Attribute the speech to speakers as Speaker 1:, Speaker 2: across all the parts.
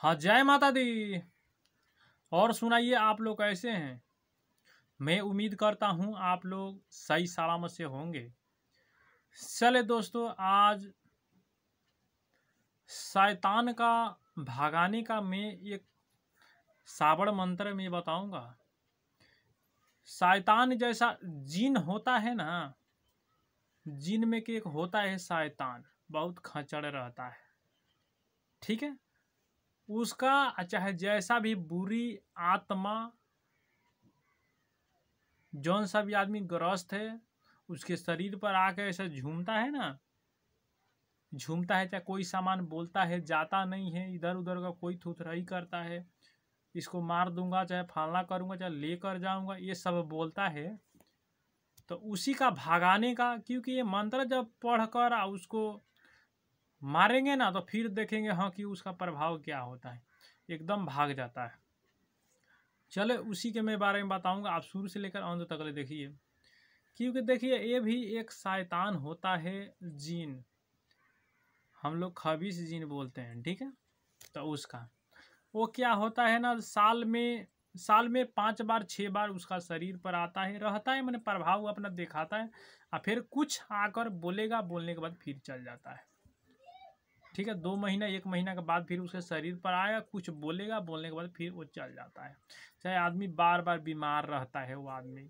Speaker 1: हाँ जय माता दी और सुनाइए आप लोग कैसे हैं मैं उम्मीद करता हूँ आप लोग सही सलामत से होंगे चले दोस्तों आज शैतान का भागाने का मैं एक सावण मंत्र में बताऊंगा शैतान जैसा जिन होता है ना जिन में के एक होता है शैतान बहुत खचड़ रहता है ठीक है उसका चाहे जैसा भी बुरी आत्मा जौन सा भी आदमी ग्रस्त है उसके शरीर पर आकर ऐसा झूमता है ना झूमता है चाहे कोई सामान बोलता है जाता नहीं है इधर उधर का कोई थुथराई करता है इसको मार दूंगा चाहे फालना करूंगा चाहे लेकर जाऊंगा ये सब बोलता है तो उसी का भागाने का क्योंकि ये मंत्र जब पढ़कर उसको मारेंगे ना तो फिर देखेंगे हाँ कि उसका प्रभाव क्या होता है एकदम भाग जाता है चले उसी के मैं बारे में बताऊंगा आप शुरू से लेकर अंत तक ले देखिए क्योंकि देखिए ये भी एक शैतान होता है जीन हम लोग खबीस जीन बोलते हैं ठीक है तो उसका वो क्या होता है ना साल में साल में पांच बार छः बार उसका शरीर पर आता है रहता है मैंने प्रभाव अपना दिखाता है और फिर कुछ आकर बोलेगा बोलने के बाद फिर चल जाता है ठीक है दो महीना एक महीना के बाद फिर उसके शरीर पर आएगा कुछ बोलेगा बोलने के बाद फिर वो चल जाता है चाहे आदमी बार बार बीमार रहता है वो आदमी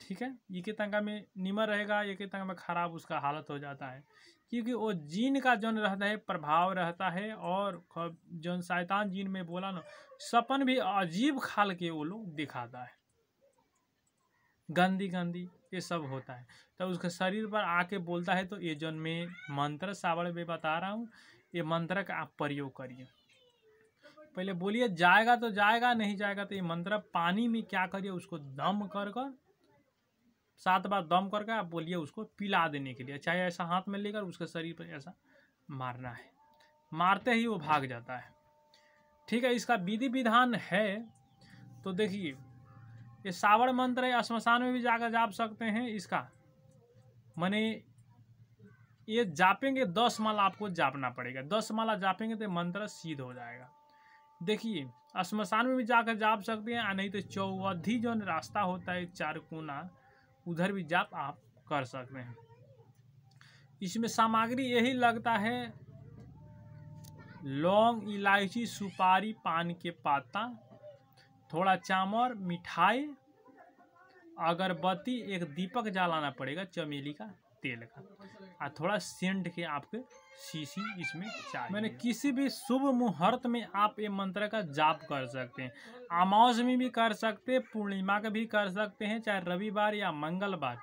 Speaker 1: ठीक है ये के तंगा में निमर रहेगा ये के तंगा में खराब उसका हालत हो जाता है क्योंकि वो जीन का जन रहता है प्रभाव रहता है और जौन शैतान जीन में बोला ना सपन भी अजीब खाल के वो लोग दिखाता है गंदी गंदी ये सब होता है तब तो उसके शरीर पर आके बोलता है तो ये जन में मंत्र सावड़ में बता रहा हूँ ये मंत्र का आप प्रयोग करिए पहले बोलिए जाएगा तो जाएगा नहीं जाएगा तो ये मंत्र पानी में क्या करिए उसको दम कर कर सात बार दम करके आप बोलिए उसको पिला देने के लिए चाहे ऐसा हाथ में लेकर उसके शरीर पर ऐसा मारना है मारते ही वो भाग जाता है ठीक है इसका विधि विधान है तो देखिए ये सावर मंत्र है श्मशान में भी जाकर जाप सकते हैं इसका मैंने ये जापेंगे दस माला आपको जापना पड़ेगा दस माला जापेंगे तो मंत्र सिद्ध हो जाएगा देखिए श्मशान में भी जाकर जाप सकते हैं नहीं तो चौवधि जो रास्ता होता है चार कोना उधर भी जाप आप कर सकते हैं इसमें सामग्री यही लगता है लौंग इलायची सुपारी पान के पाता थोड़ा चामर मिठाई अगरबत्ती एक दीपक जलाना पड़ेगा चमेली का तेल का और थोड़ा सेंट के आपके शीशी इसमें चाहिए मैंने किसी भी शुभ मुहूर्त में आप ये मंत्र का जाप कर सकते हैं अमावस में भी कर सकते हैं पूर्णिमा का भी कर सकते हैं चाहे रविवार या मंगलवार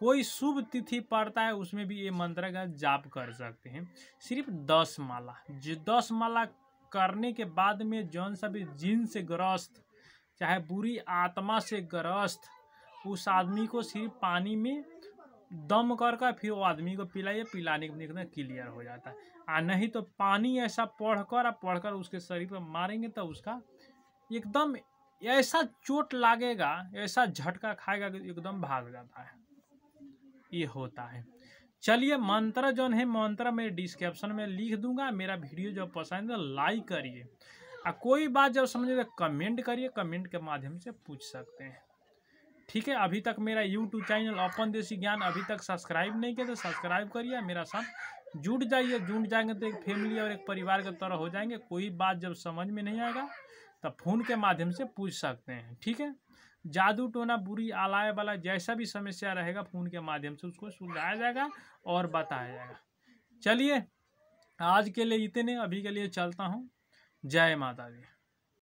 Speaker 1: कोई शुभ तिथि पड़ता है उसमें भी ये मंत्र का जाप कर सकते हैं सिर्फ दस माला जो दस माला करने के बाद में जौन सा भी जिन से ग्रस्त चाहे बुरी आत्मा से ग्रस्त उस आदमी को सिर्फ पानी में दम कर कर फिर वो आदमी को पिलाइए पिलाने के बाद क्लियर हो जाता है आ नहीं तो पानी ऐसा पढ़कर और पढ़कर उसके शरीर पर मारेंगे तो उसका एकदम ऐसा चोट लागेगा ऐसा झटका खाएगा कि एकदम भाग जाता है ये होता है चलिए मंत्र जो है मंत्र मैं डिस्क्रिप्शन में लिख दूंगा मेरा वीडियो जो पसंद है लाइक करिए कोई बात जब समझ में कमेंट करिए कमेंट के माध्यम से पूछ सकते हैं ठीक है अभी तक मेरा यूट्यूब चैनल अपन देसी ज्ञान अभी तक सब्सक्राइब नहीं किया तो सब्सक्राइब करिए मेरा साथ जुट जाइए जुट जाएंगे तो एक फैमिली और एक परिवार के तरह हो जाएंगे कोई बात जब समझ में नहीं आएगा तब फोन के माध्यम से पूछ सकते हैं ठीक है जादू टोना बुरी आलाय वाला जैसा भी समस्या रहेगा फोन के माध्यम से उसको सुलझाया जाएगा और बताया जाएगा चलिए आज के लिए इतने अभी के लिए चलता हूँ जय माता दी